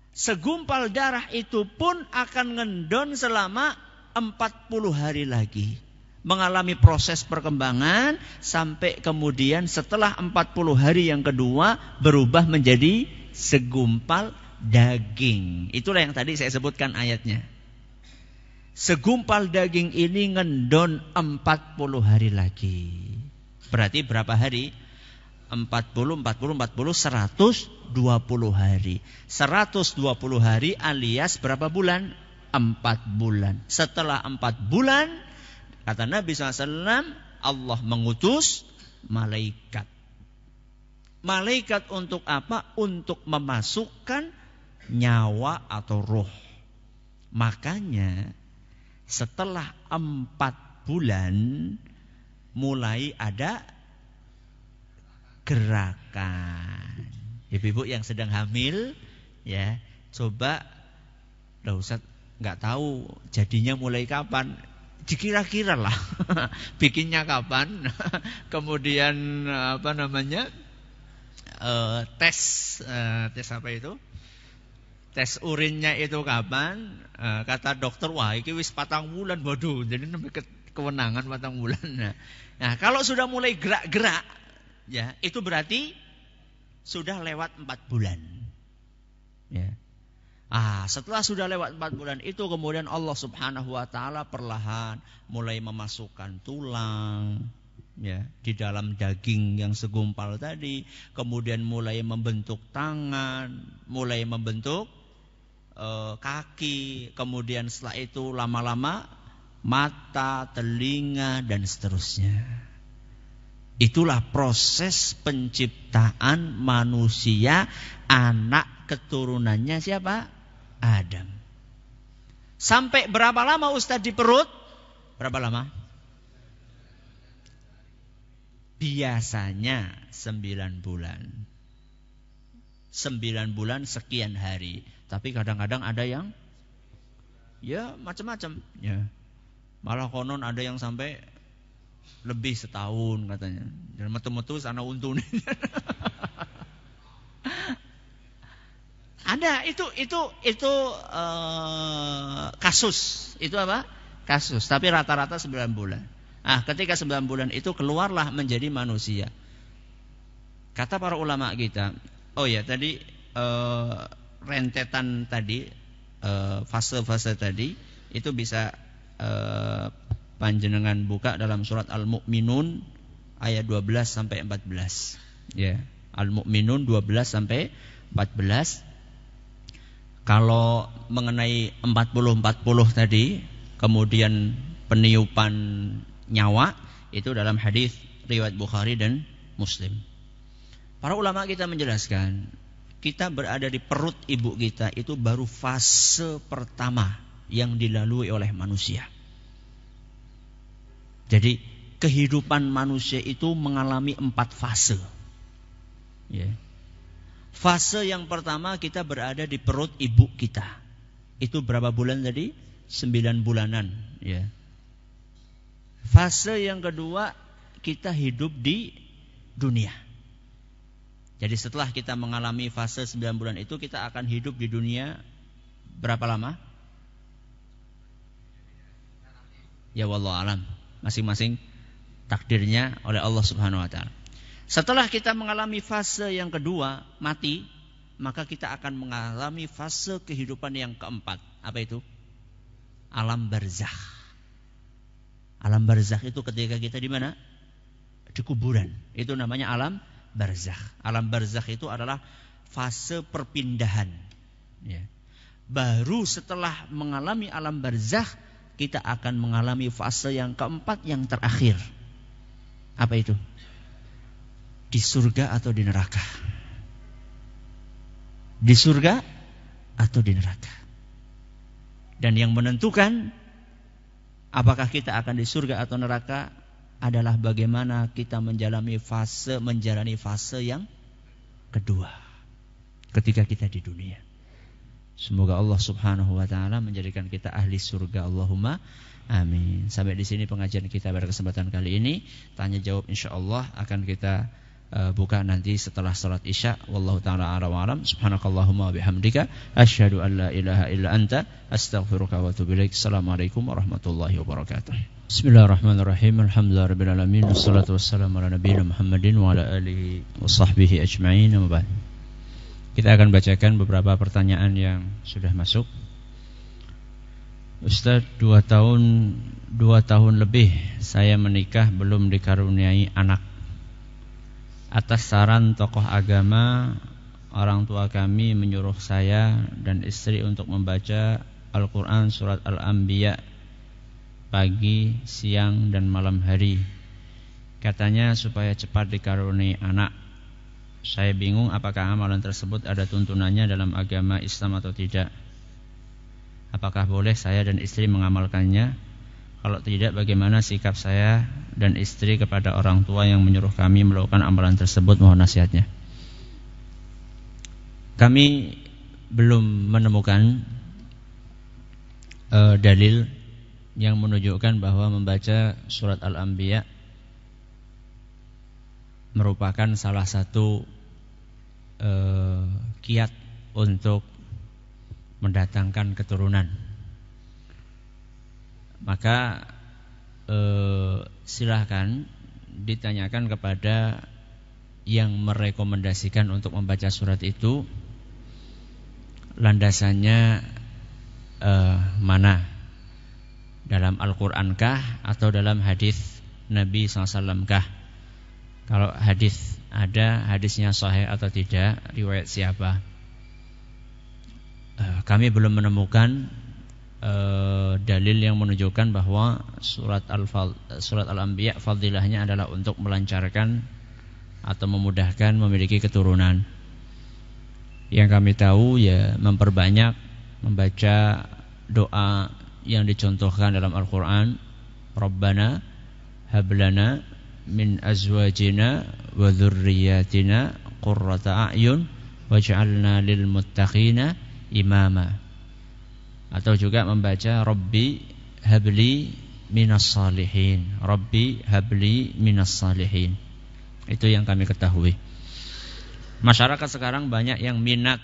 segumpal darah itu pun akan ngendon selama 40 hari lagi mengalami proses perkembangan sampai kemudian setelah 40 hari yang kedua berubah menjadi segumpal daging. Itulah yang tadi saya sebutkan ayatnya. Segumpal daging ini ngendon 40 hari lagi. Berarti berapa hari? 40, 40, 40, 120 hari. 120 hari alias berapa bulan? 4 bulan. Setelah 4 bulan, Kata Nabi SAW, Allah mengutus malaikat. Malaikat untuk apa? Untuk memasukkan nyawa atau roh. Makanya setelah empat bulan mulai ada gerakan. Ibu-ibu yang sedang hamil ya coba Lah usah, nggak tahu jadinya mulai kapan dikira-kira lah bikinnya kapan kemudian apa namanya eh, tes uh, tes apa itu tes urinnya itu kapan eh, kata dokter wah ini wis patang bulan bodoh jadi ke kewenangan patang bulan nah, nah, kalau sudah mulai gerak-gerak ya itu berarti sudah lewat empat bulan ya Ah, setelah sudah lewat empat bulan itu kemudian Allah Subhanahu wa taala perlahan mulai memasukkan tulang ya di dalam daging yang segumpal tadi, kemudian mulai membentuk tangan, mulai membentuk e, kaki, kemudian setelah itu lama-lama mata, telinga dan seterusnya. Itulah proses penciptaan manusia anak keturunannya siapa? Adam. Sampai berapa lama Ustadz di perut? Berapa lama? Biasanya sembilan bulan. Sembilan bulan sekian hari. Tapi kadang-kadang ada yang ya macam-macam. Ya. Malah konon ada yang sampai lebih setahun katanya. Dan metu-metu sana untun. Ada itu itu itu uh, kasus itu apa? Kasus. Tapi rata-rata 9 bulan. Ah, ketika 9 bulan itu keluarlah menjadi manusia. Kata para ulama kita, oh ya tadi uh, rentetan tadi eh, fase-fase uh, tadi itu bisa panjenengan buka dalam surat Al-Mu'minun ayat 12 sampai 14. Ya, yeah. Al-Mu'minun 12 sampai 14 kalau mengenai 40-40 tadi, kemudian peniupan nyawa, itu dalam hadis riwayat Bukhari dan Muslim. Para ulama kita menjelaskan, kita berada di perut ibu kita itu baru fase pertama yang dilalui oleh manusia. Jadi kehidupan manusia itu mengalami empat fase. Ya. Fase yang pertama kita berada di perut ibu kita. Itu berapa bulan tadi? Sembilan bulanan. Ya. Fase yang kedua kita hidup di dunia. Jadi setelah kita mengalami fase sembilan bulan itu kita akan hidup di dunia berapa lama? Ya wallahualam, alam. Masing-masing takdirnya oleh Allah Subhanahu wa taala. Setelah kita mengalami fase yang kedua, mati, maka kita akan mengalami fase kehidupan yang keempat. Apa itu? Alam barzakh. Alam barzakh itu ketika kita di mana? Di kuburan. Itu namanya alam barzakh. Alam barzakh itu adalah fase perpindahan. Ya. Baru setelah mengalami alam barzakh, kita akan mengalami fase yang keempat yang terakhir. Apa itu? di surga atau di neraka? Di surga atau di neraka? Dan yang menentukan apakah kita akan di surga atau neraka adalah bagaimana kita menjalani fase menjalani fase yang kedua ketika kita di dunia. Semoga Allah Subhanahu wa taala menjadikan kita ahli surga Allahumma amin. Sampai di sini pengajian kita pada kesempatan kali ini. Tanya jawab insyaallah akan kita Eh, buka nanti setelah salat Isya. Wallahu taala a'lam wa alam. Subhanakallahumma bihamdika asyhadu an la ilaha illa anta astaghfiruka wa atubu ilaik. Assalamualaikum warahmatullahi wabarakatuh. Bismillahirrahmanirrahim. rabbil alamin. Wassalatu wassalamu ala nabiyina Muhammadin wa ala alihi wa sahbihi ajma'in. Amma Kita akan bacakan beberapa pertanyaan yang sudah masuk. Ustaz, dua tahun dua tahun lebih saya menikah belum dikaruniai anak atas saran tokoh agama orang tua kami menyuruh saya dan istri untuk membaca Al-Quran Surat Al-Anbiya pagi, siang, dan malam hari. Katanya supaya cepat dikaruniai anak. Saya bingung apakah amalan tersebut ada tuntunannya dalam agama Islam atau tidak. Apakah boleh saya dan istri mengamalkannya? Kalau tidak bagaimana sikap saya dan istri kepada orang tua yang menyuruh kami melakukan amalan tersebut mohon nasihatnya. Kami belum menemukan uh, dalil yang menunjukkan bahwa membaca surat Al-Anbiya merupakan salah satu uh, kiat untuk mendatangkan keturunan maka eh, silahkan ditanyakan kepada yang merekomendasikan untuk membaca surat itu landasannya eh, mana dalam Al-Qur'an kah atau dalam hadis Nabi SAW kah kalau hadis ada hadisnya sahih atau tidak riwayat siapa e, kami belum menemukan e, dalil yang menunjukkan bahwa surat al surat al-anbiya fadilahnya adalah untuk melancarkan atau memudahkan memiliki keturunan. Yang kami tahu ya memperbanyak membaca doa yang dicontohkan dalam Al-Qur'an, Rabbana hablana min azwajina wa dzurriyyatina qurrata a'yun waj'alna lil muttaqina imama atau juga membaca Rabbi habli minas salihin Rabbi habli minas salihin itu yang kami ketahui masyarakat sekarang banyak yang minat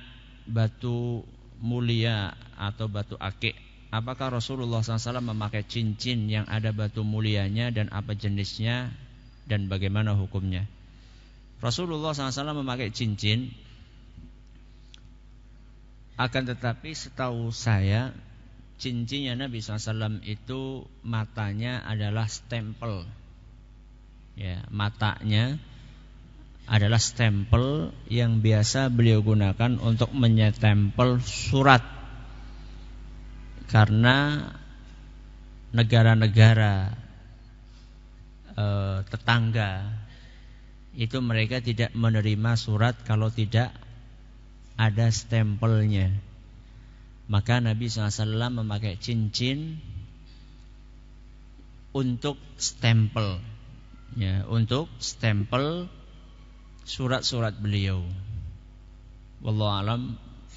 batu mulia atau batu akik apakah Rasulullah SAW memakai cincin yang ada batu mulianya dan apa jenisnya dan bagaimana hukumnya Rasulullah SAW memakai cincin akan tetapi setahu saya cincinnya Nabi SAW itu matanya adalah stempel. Ya, matanya adalah stempel yang biasa beliau gunakan untuk menyetempel surat. Karena negara-negara e, tetangga itu mereka tidak menerima surat kalau tidak ada stempelnya. Maka Nabi SAW memakai cincin untuk stempel, ya, untuk stempel surat-surat beliau. Wallahu alam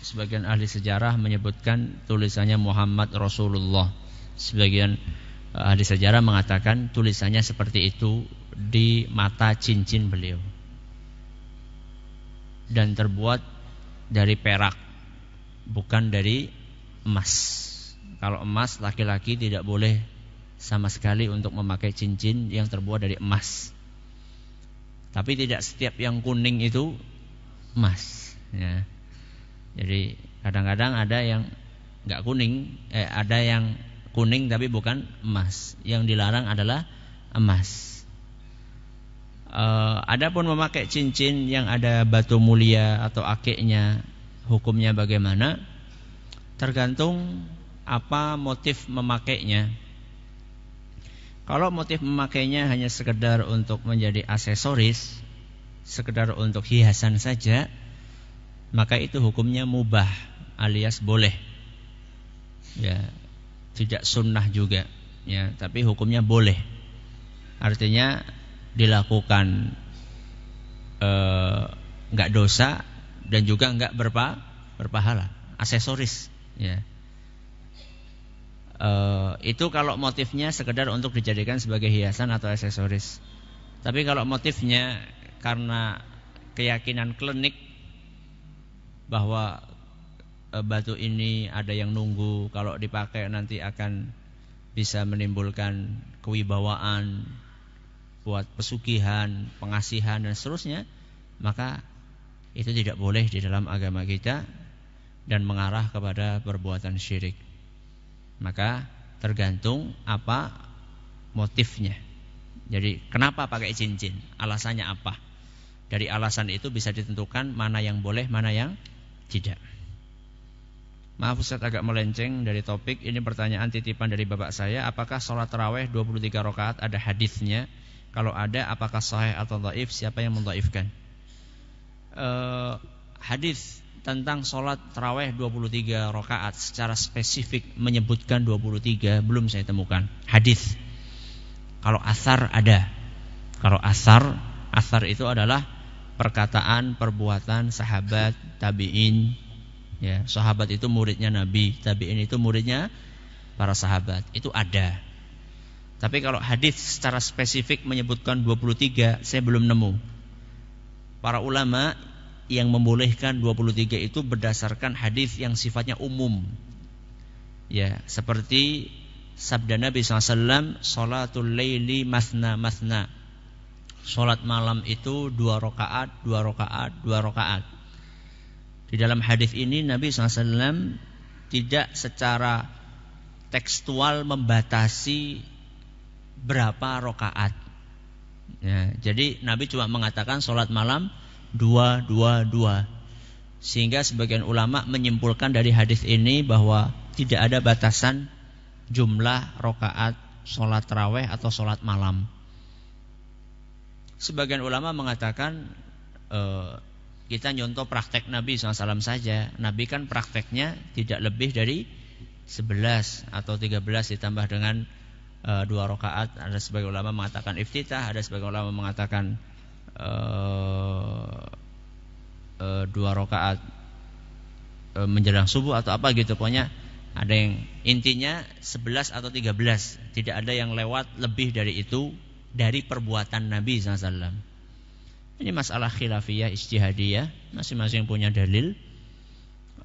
sebagian ahli sejarah menyebutkan tulisannya Muhammad Rasulullah. Sebagian eh, ahli sejarah mengatakan tulisannya seperti itu di mata cincin beliau. Dan terbuat dari perak, bukan dari emas. Kalau emas laki-laki tidak boleh sama sekali untuk memakai cincin yang terbuat dari emas. Tapi tidak setiap yang kuning itu emas. Ya. Jadi kadang-kadang ada yang nggak kuning, eh, ada yang kuning tapi bukan emas. Yang dilarang adalah emas. Uh, adapun memakai cincin yang ada batu mulia atau akiknya hukumnya bagaimana? Tergantung apa motif memakainya. Kalau motif memakainya hanya sekedar untuk menjadi aksesoris, sekedar untuk hiasan saja, maka itu hukumnya mubah alias boleh. Ya, tidak sunnah juga, ya, tapi hukumnya boleh. Artinya dilakukan eh, nggak e, dosa dan juga nggak berpa berpahala aksesoris ya e, itu kalau motifnya sekedar untuk dijadikan sebagai hiasan atau aksesoris tapi kalau motifnya karena keyakinan klinik bahwa e, batu ini ada yang nunggu kalau dipakai nanti akan bisa menimbulkan kewibawaan berbuat pesugihan, pengasihan dan seterusnya, maka itu tidak boleh di dalam agama kita dan mengarah kepada perbuatan syirik. Maka tergantung apa motifnya. Jadi kenapa pakai cincin? Alasannya apa? Dari alasan itu bisa ditentukan mana yang boleh, mana yang tidak. Maaf Ustaz agak melenceng dari topik Ini pertanyaan titipan dari bapak saya Apakah sholat terawih 23 rakaat ada hadisnya kalau ada apakah sahih atau dhaif, siapa yang mendhaifkan? Uh, hadis tentang sholat terawih 23 rakaat secara spesifik menyebutkan 23 belum saya temukan hadis kalau asar ada kalau asar asar itu adalah perkataan perbuatan sahabat tabiin ya sahabat itu muridnya nabi tabiin itu muridnya para sahabat itu ada tapi kalau hadis secara spesifik menyebutkan 23, saya belum nemu. Para ulama yang membolehkan 23 itu berdasarkan hadis yang sifatnya umum. Ya, seperti sabda Nabi SAW, Salatul Laili Masna Masna. Salat malam itu dua rakaat, dua rakaat, dua rakaat. Di dalam hadis ini Nabi SAW tidak secara tekstual membatasi berapa rokaat. Ya, jadi Nabi cuma mengatakan sholat malam dua dua dua. Sehingga sebagian ulama menyimpulkan dari hadis ini bahwa tidak ada batasan jumlah rokaat sholat raweh atau sholat malam. Sebagian ulama mengatakan e, kita nyontoh praktek Nabi SAW saja. Nabi kan prakteknya tidak lebih dari 11 atau 13 ditambah dengan Eh, dua rakaat. Ada sebagian ulama mengatakan iftitah, ada sebagian ulama mengatakan uh, uh, dua rakaat uh, menjelang subuh atau apa gitu pokoknya. Ada yang intinya 11 atau 13, tidak ada yang lewat lebih dari itu dari perbuatan Nabi SAW. Ini masalah khilafiyah, istihadiyah masing-masing punya dalil.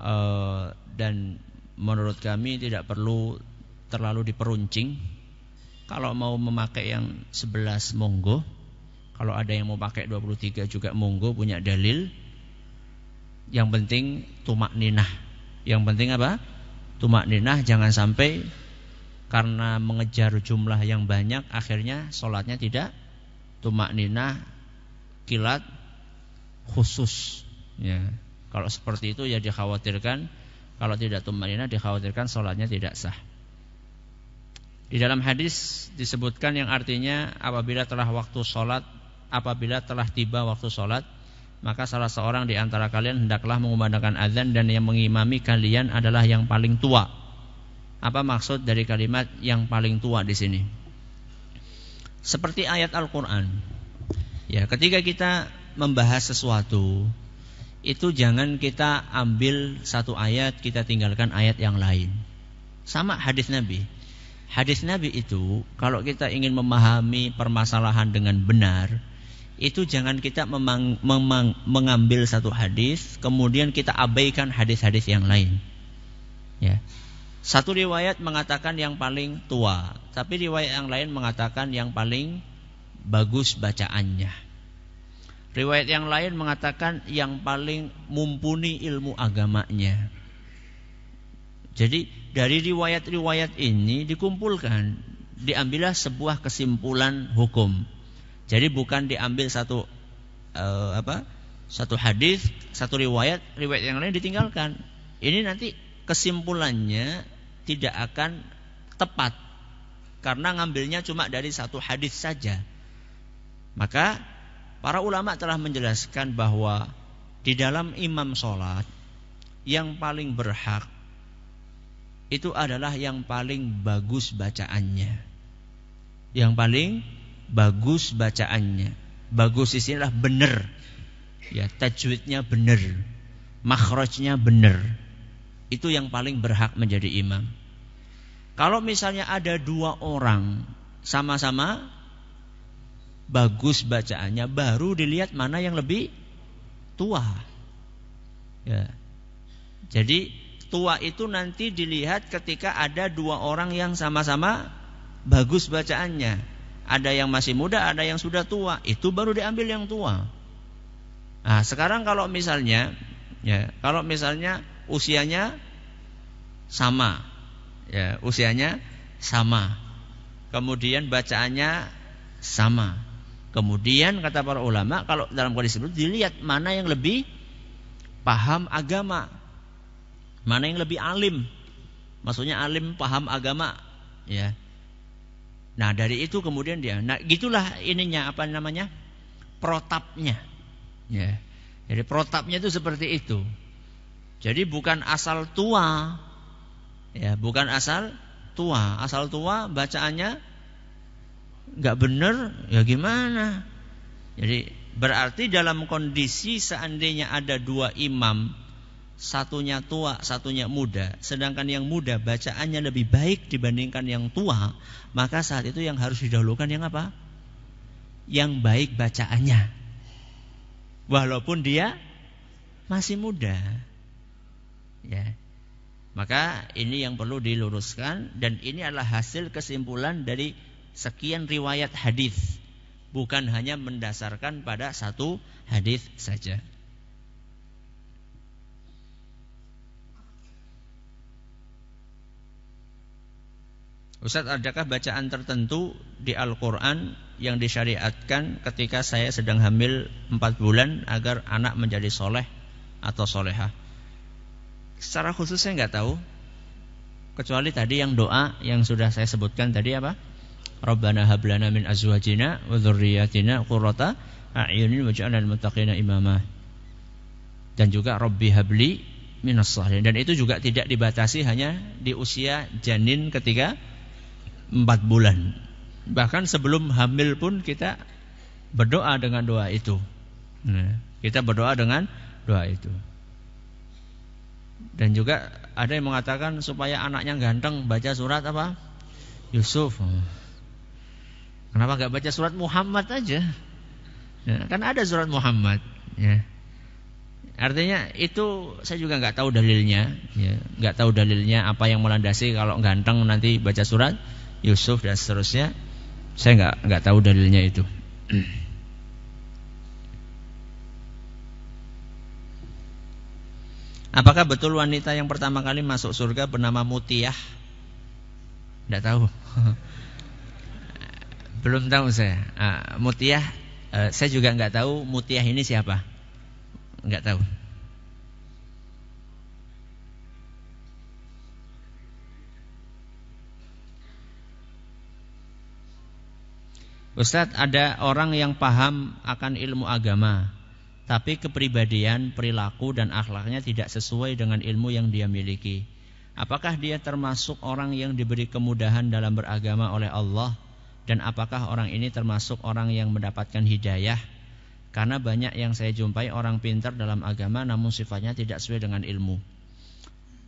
Uh, dan menurut kami tidak perlu terlalu diperuncing kalau mau memakai yang 11 monggo. Kalau ada yang mau pakai 23 juga monggo punya dalil. Yang penting tumak ninah. Yang penting apa? Tumak ninah jangan sampai karena mengejar jumlah yang banyak akhirnya sholatnya tidak tumak ninah kilat khusus ya kalau seperti itu ya dikhawatirkan kalau tidak tumak ninah dikhawatirkan sholatnya tidak sah di dalam hadis disebutkan yang artinya apabila telah waktu sholat, apabila telah tiba waktu sholat, maka salah seorang di antara kalian hendaklah mengumandangkan azan dan yang mengimami kalian adalah yang paling tua. Apa maksud dari kalimat yang paling tua di sini? Seperti ayat Al-Qur'an. Ya, ketika kita membahas sesuatu, itu jangan kita ambil satu ayat kita tinggalkan ayat yang lain. Sama hadis Nabi. Hadis Nabi itu kalau kita ingin memahami permasalahan dengan benar, itu jangan kita memang, memang, mengambil satu hadis kemudian kita abaikan hadis-hadis yang lain. Ya. Satu riwayat mengatakan yang paling tua, tapi riwayat yang lain mengatakan yang paling bagus bacaannya. Riwayat yang lain mengatakan yang paling mumpuni ilmu agamanya. Jadi dari riwayat-riwayat ini dikumpulkan, diambillah sebuah kesimpulan hukum. Jadi bukan diambil satu uh, apa? satu hadis, satu riwayat, riwayat yang lain ditinggalkan. Ini nanti kesimpulannya tidak akan tepat karena ngambilnya cuma dari satu hadis saja. Maka para ulama telah menjelaskan bahwa di dalam imam sholat yang paling berhak itu adalah yang paling bagus bacaannya. Yang paling bagus bacaannya. Bagus istilah benar. Ya, tajwidnya benar. Makhrajnya benar. Itu yang paling berhak menjadi imam. Kalau misalnya ada dua orang sama-sama bagus bacaannya, baru dilihat mana yang lebih tua. Ya. Jadi Tua itu nanti dilihat ketika ada dua orang yang sama-sama bagus bacaannya. Ada yang masih muda, ada yang sudah tua. Itu baru diambil yang tua. Nah, sekarang kalau misalnya ya, kalau misalnya usianya sama. Ya, usianya sama. Kemudian bacaannya sama. Kemudian kata para ulama kalau dalam kondisi itu dilihat mana yang lebih paham agama Mana yang lebih alim? Maksudnya alim paham agama, ya. Nah, dari itu kemudian dia. Nah, gitulah ininya apa namanya? protapnya. Ya. Jadi protapnya itu seperti itu. Jadi bukan asal tua. Ya, bukan asal tua. Asal tua bacaannya nggak bener, ya gimana? Jadi berarti dalam kondisi seandainya ada dua imam satunya tua, satunya muda, sedangkan yang muda bacaannya lebih baik dibandingkan yang tua, maka saat itu yang harus didahulukan yang apa? Yang baik bacaannya. Walaupun dia masih muda. Ya. Maka ini yang perlu diluruskan dan ini adalah hasil kesimpulan dari sekian riwayat hadis, bukan hanya mendasarkan pada satu hadis saja. Ustaz, adakah bacaan tertentu di Al-Quran yang disyariatkan ketika saya sedang hamil 4 bulan agar anak menjadi soleh atau soleha? Secara khusus saya nggak tahu. Kecuali tadi yang doa yang sudah saya sebutkan tadi apa? Rabbana hablana min azwajina wa dzurriyyatina qurrata a'yunin waj'alna muttaqina imama. Dan juga Rabbi habli minas Dan itu juga tidak dibatasi hanya di usia janin ketiga empat bulan. Bahkan sebelum hamil pun kita berdoa dengan doa itu. Ya. Kita berdoa dengan doa itu. Dan juga ada yang mengatakan supaya anaknya ganteng baca surat apa? Yusuf. Kenapa nggak baca surat Muhammad aja? Ya, kan ada surat Muhammad. Ya. Artinya itu saya juga nggak tahu dalilnya, ya. nggak tahu dalilnya apa yang melandasi kalau ganteng nanti baca surat Yusuf dan seterusnya saya nggak nggak tahu dalilnya itu Apakah betul wanita yang pertama kali masuk surga bernama Mutiah? Nggak tahu. Belum tahu saya. Uh, saya juga nggak tahu Mutiah ini siapa. Nggak tahu. Ustaz ada orang yang paham akan ilmu agama Tapi kepribadian, perilaku dan akhlaknya tidak sesuai dengan ilmu yang dia miliki Apakah dia termasuk orang yang diberi kemudahan dalam beragama oleh Allah Dan apakah orang ini termasuk orang yang mendapatkan hidayah Karena banyak yang saya jumpai orang pintar dalam agama namun sifatnya tidak sesuai dengan ilmu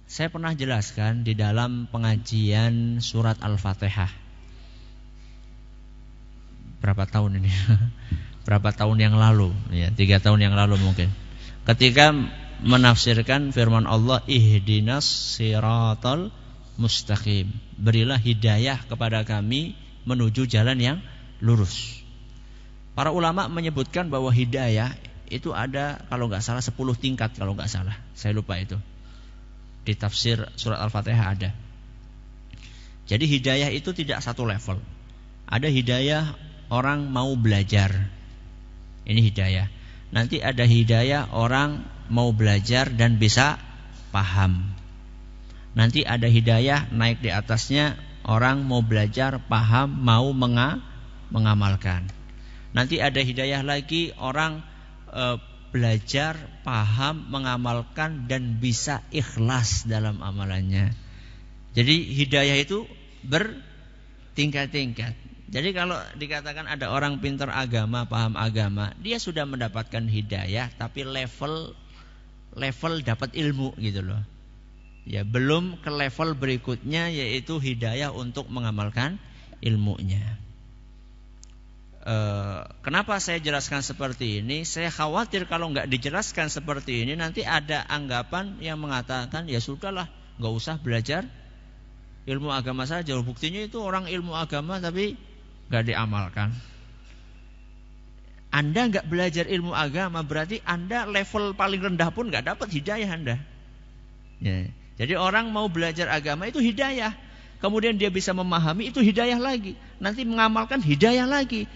Saya pernah jelaskan di dalam pengajian surat Al-Fatihah berapa tahun ini berapa tahun yang lalu ya tiga tahun yang lalu mungkin ketika menafsirkan firman Allah ihdinas siratal mustaqim berilah hidayah kepada kami menuju jalan yang lurus para ulama menyebutkan bahwa hidayah itu ada kalau nggak salah 10 tingkat kalau nggak salah saya lupa itu di tafsir surat al-fatihah ada jadi hidayah itu tidak satu level ada hidayah orang mau belajar. Ini hidayah. Nanti ada hidayah orang mau belajar dan bisa paham. Nanti ada hidayah naik di atasnya orang mau belajar, paham, mau menga, mengamalkan. Nanti ada hidayah lagi orang e, belajar, paham, mengamalkan dan bisa ikhlas dalam amalannya. Jadi hidayah itu bertingkat-tingkat. Jadi kalau dikatakan ada orang pintar agama, paham agama, dia sudah mendapatkan hidayah tapi level level dapat ilmu gitu loh. Ya, belum ke level berikutnya yaitu hidayah untuk mengamalkan ilmunya. E, kenapa saya jelaskan seperti ini? Saya khawatir kalau nggak dijelaskan seperti ini nanti ada anggapan yang mengatakan ya sudahlah, nggak usah belajar ilmu agama saja. Buktinya itu orang ilmu agama tapi nggak diamalkan. Anda nggak belajar ilmu agama berarti Anda level paling rendah pun nggak dapat hidayah Anda. Ya. Jadi orang mau belajar agama itu hidayah. Kemudian dia bisa memahami itu hidayah lagi. Nanti mengamalkan hidayah lagi.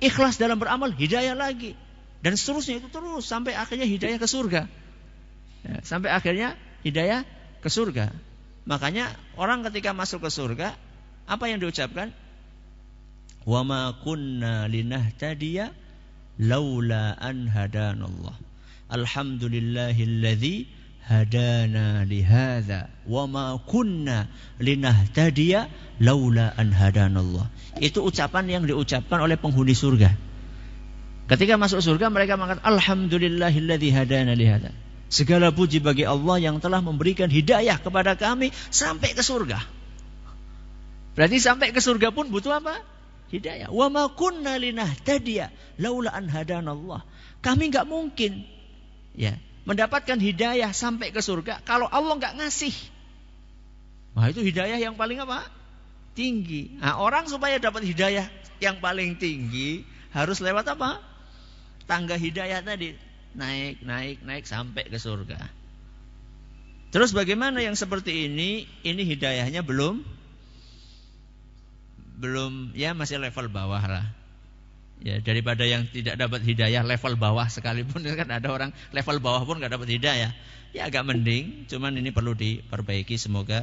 Ikhlas dalam beramal hidayah lagi. Dan seterusnya itu terus sampai akhirnya hidayah ke surga. Ya, sampai akhirnya hidayah ke surga. Makanya orang ketika masuk ke surga apa yang diucapkan? Wa ma kunna linahtadiya laula an hadanallah. Alhamdulillahilladzi hadana lihada wa ma kunna linahtadiya laula an hadanallah. Itu ucapan yang diucapkan oleh penghuni surga. Ketika masuk surga mereka mengatakan alhamdulillahilladzi hadana lihada. Segala puji bagi Allah yang telah memberikan hidayah kepada kami sampai ke surga. Berarti sampai ke surga pun butuh apa? hidayah. Wa ma kunna linahtadiya laula an hadanallah. Kami nggak mungkin ya mendapatkan hidayah sampai ke surga kalau Allah nggak ngasih. Wah itu hidayah yang paling apa? Tinggi. Nah, orang supaya dapat hidayah yang paling tinggi harus lewat apa? Tangga hidayah tadi. Naik, naik, naik sampai ke surga. Terus bagaimana yang seperti ini? Ini hidayahnya belum belum ya masih level bawah lah. Ya, daripada yang tidak dapat hidayah level bawah sekalipun kan ada orang level bawah pun nggak dapat hidayah. Ya agak mending, cuman ini perlu diperbaiki semoga